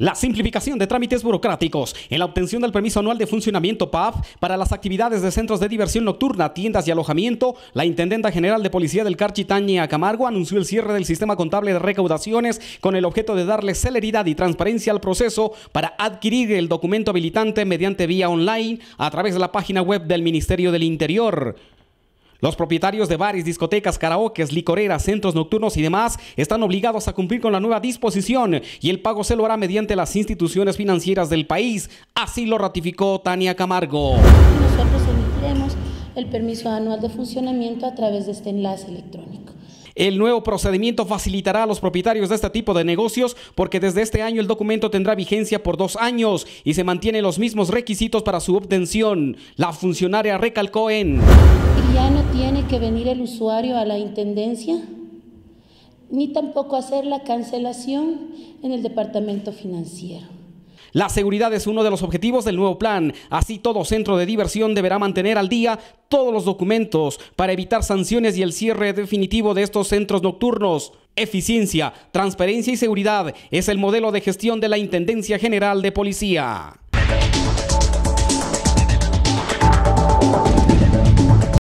La simplificación de trámites burocráticos en la obtención del permiso anual de funcionamiento PAF para las actividades de centros de diversión nocturna, tiendas y alojamiento, la Intendenta General de Policía del Carchitaña Camargo anunció el cierre del sistema contable de recaudaciones con el objeto de darle celeridad y transparencia al proceso para adquirir el documento habilitante mediante vía online a través de la página web del Ministerio del Interior. Los propietarios de bares, discotecas, karaokes, licoreras, centros nocturnos y demás están obligados a cumplir con la nueva disposición y el pago se lo hará mediante las instituciones financieras del país. Así lo ratificó Tania Camargo. Nosotros emitiremos el permiso anual de funcionamiento a través de este enlace electrónico. El nuevo procedimiento facilitará a los propietarios de este tipo de negocios porque desde este año el documento tendrá vigencia por dos años y se mantienen los mismos requisitos para su obtención. La funcionaria recalcó en... ya no tiene que venir el usuario a la Intendencia ni tampoco hacer la cancelación en el Departamento Financiero. La seguridad es uno de los objetivos del nuevo plan. Así todo centro de diversión deberá mantener al día todos los documentos para evitar sanciones y el cierre definitivo de estos centros nocturnos. Eficiencia, transparencia y seguridad es el modelo de gestión de la Intendencia General de Policía.